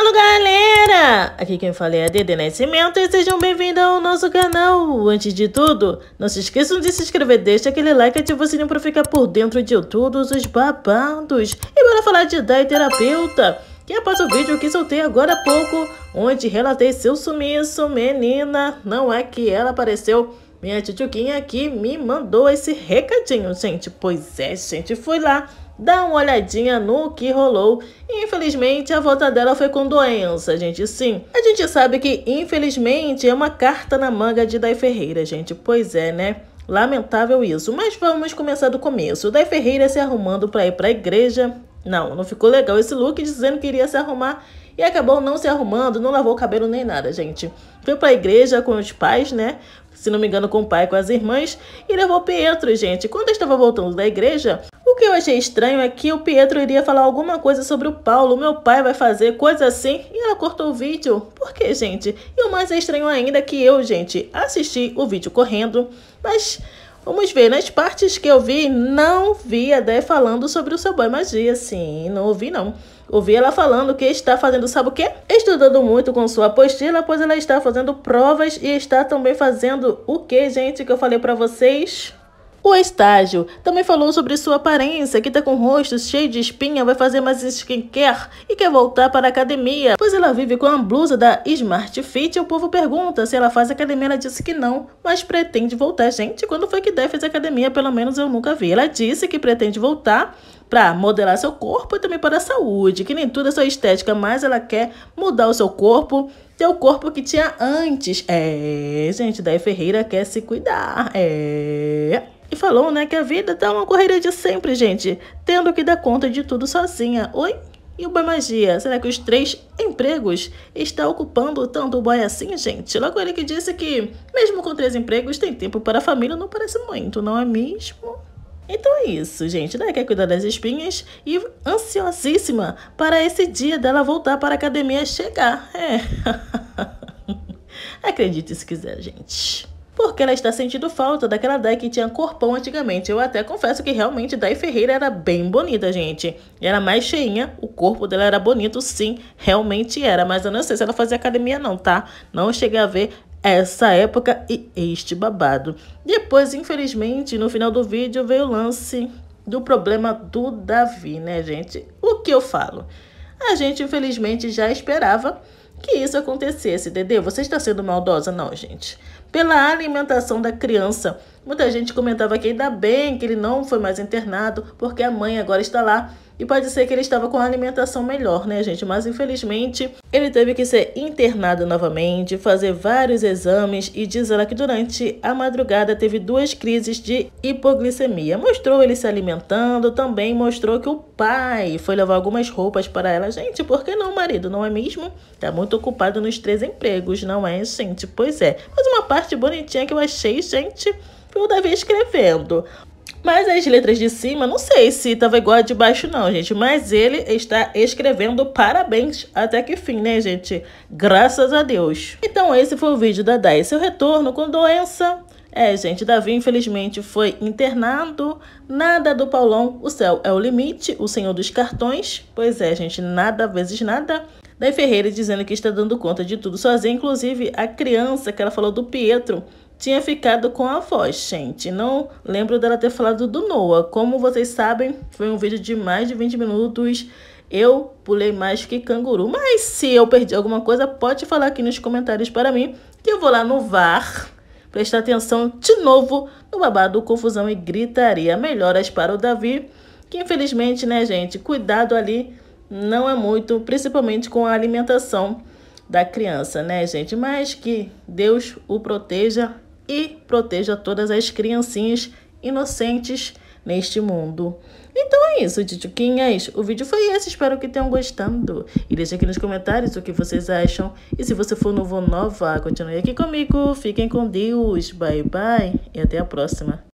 Alô galera, aqui quem fala é a Dede Nascimento e sejam bem-vindos ao nosso canal. Antes de tudo, não se esqueçam de se inscrever, deixa aquele like e ativa o sininho para ficar por dentro de todos os babados. E bora falar de Dai Terapeuta, que é após o vídeo que soltei agora há pouco, onde relatei seu sumiço, menina, não é que ela apareceu minha titiuquinha aqui me mandou esse recadinho, gente. Pois é, gente, fui lá dar uma olhadinha no que rolou. Infelizmente, a volta dela foi com doença, gente. Sim, a gente sabe que, infelizmente, é uma carta na manga de Dai Ferreira, gente. Pois é, né? Lamentável isso, mas vamos começar do começo. Dai Ferreira se arrumando para ir para a igreja. Não, não ficou legal esse look dizendo que iria se arrumar e acabou não se arrumando, não lavou o cabelo nem nada, gente. Foi pra igreja com os pais, né? Se não me engano, com o pai e com as irmãs, e levou Pietro, gente. Quando eu estava voltando da igreja, o que eu achei estranho é que o Pietro iria falar alguma coisa sobre o Paulo, meu pai vai fazer coisa assim, e ela cortou o vídeo. Por que, gente? E o mais estranho ainda é que eu, gente, assisti o vídeo correndo, mas Vamos ver, nas partes que eu vi, não vi a Dé falando sobre o seu boy magia, sim, não ouvi não. Ouvi ela falando que está fazendo sabe o quê? Estudando muito com sua apostila, pois ela está fazendo provas e está também fazendo o que, gente, que eu falei para vocês? O estágio também falou sobre sua aparência, que tá com o rosto cheio de espinha, vai fazer mais skincare e quer voltar para a academia, pois ela vive com a blusa da Smart Fit o povo pergunta se ela faz academia, ela disse que não, mas pretende voltar. Gente, quando foi que Def fez academia? Pelo menos eu nunca vi. Ela disse que pretende voltar para modelar seu corpo e também para a saúde, que nem tudo é só estética, mas ela quer mudar o seu corpo, ter o corpo que tinha antes. É, gente, daí Ferreira quer se cuidar. É falou, né, que a vida tá uma correria de sempre, gente, tendo que dar conta de tudo sozinha. Oi? E o Boy Magia, será que os três empregos está ocupando tanto o boy assim, gente? Logo ele que disse que, mesmo com três empregos, tem tempo para a família, não parece muito, não é mesmo? Então é isso, gente. Ela quer cuidar das espinhas e ansiosíssima para esse dia dela voltar para a academia chegar. É. Acredite se quiser, gente porque ela está sentindo falta daquela Dai que tinha corpão antigamente. Eu até confesso que realmente Dai Ferreira era bem bonita, gente. Era mais cheinha, o corpo dela era bonito, sim, realmente era. Mas eu não sei se ela fazia academia não, tá? Não cheguei a ver essa época e este babado. Depois, infelizmente, no final do vídeo veio o lance do problema do Davi, né, gente? O que eu falo? A gente, infelizmente, já esperava que isso acontecesse, Dedê. Você está sendo maldosa, não, gente. Pela alimentação da criança, Muita gente comentava que ainda bem que ele não foi mais internado, porque a mãe agora está lá e pode ser que ele estava com a alimentação melhor, né, gente? Mas infelizmente ele teve que ser internado novamente, fazer vários exames e diz ela que durante a madrugada teve duas crises de hipoglicemia. Mostrou ele se alimentando, também mostrou que o pai foi levar algumas roupas para ela. Gente, por que não, marido? Não é mesmo? Tá muito ocupado nos três empregos, não é, gente? Pois é. Mas uma parte bonitinha que eu achei, gente foi o Davi escrevendo. Mas as letras de cima, não sei se tava igual a de baixo não, gente. Mas ele está escrevendo parabéns até que fim, né, gente? Graças a Deus. Então esse foi o vídeo da Dai. Seu retorno com doença. É, gente, Davi infelizmente foi internado. Nada do Paulão. O céu é o limite. O senhor dos cartões. Pois é, gente, nada vezes nada. Daí Ferreira dizendo que está dando conta de tudo sozinha. Inclusive, a criança que ela falou do Pietro tinha ficado com a voz, gente. Não lembro dela ter falado do Noah. Como vocês sabem, foi um vídeo de mais de 20 minutos. Eu pulei mais que canguru. Mas se eu perdi alguma coisa, pode falar aqui nos comentários para mim. Que eu vou lá no VAR prestar atenção de novo no babado, confusão e gritaria. Melhoras para o Davi. Que infelizmente, né, gente, cuidado ali não é muito, principalmente com a alimentação da criança, né, gente? Mas que Deus o proteja e proteja todas as criancinhas inocentes neste mundo. Então é isso, tituquinhas. O vídeo foi esse, espero que tenham gostado. E deixe aqui nos comentários o que vocês acham. E se você for novo ou nova, continue aqui comigo. Fiquem com Deus. Bye, bye. E até a próxima.